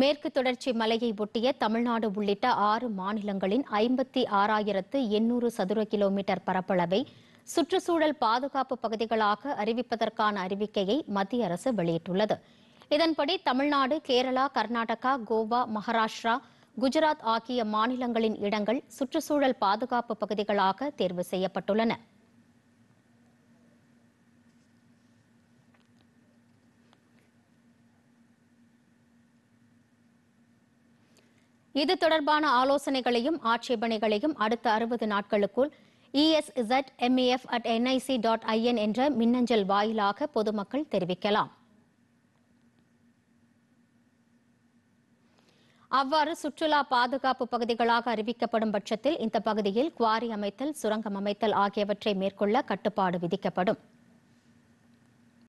மேற்கு தொடர்ச்சி மலையை ஒட்டிய தமிழ்நாடு உள்ளிட்ட ஆறு மாநிலங்களின் ஐம்பத்தி ஆறாயிரத்து எண்ணூறு சதுர கிலோமீட்டர் பரப்பளவை சுற்றுச்சூழல் பாதுகாப்பு பகுதிகளாக அறிவிப்பதற்கான அறிவிக்கையை மத்திய அரசு வெளியிட்டுள்ளது இதன்படி தமிழ்நாடு கேரளா கர்நாடகா கோவா மகாராஷ்டிரா குஜராத் ஆகிய மாநிலங்களின் இடங்கள் சுற்றுச்சூழல் பாதுகாப்பு பகுதிகளாக தேர்வு செய்யப்பட்டுள்ளன இது தொடர்பான ஆலோசனைகளையும் ஆட்சேபனைகளையும் அடுத்த அறுபது நாட்களுக்குள் ESZ at NIC dot IN என்ற மின்னஞ்சல் வாயிலாக பொதுமக்கள் தெரிவிக்கலாம் அவ்வாறு சுற்றுலா பாதுகாப்பு பகுதிகளாக அறிவிக்கப்படும் பட்சத்தில் இந்த பகுதியில் குவாரி அமைத்தல் சுரங்கம் அமைத்தல் ஆகியவற்றை மேற்கொள்ள கட்டுப்பாடு விதிக்கப்படும்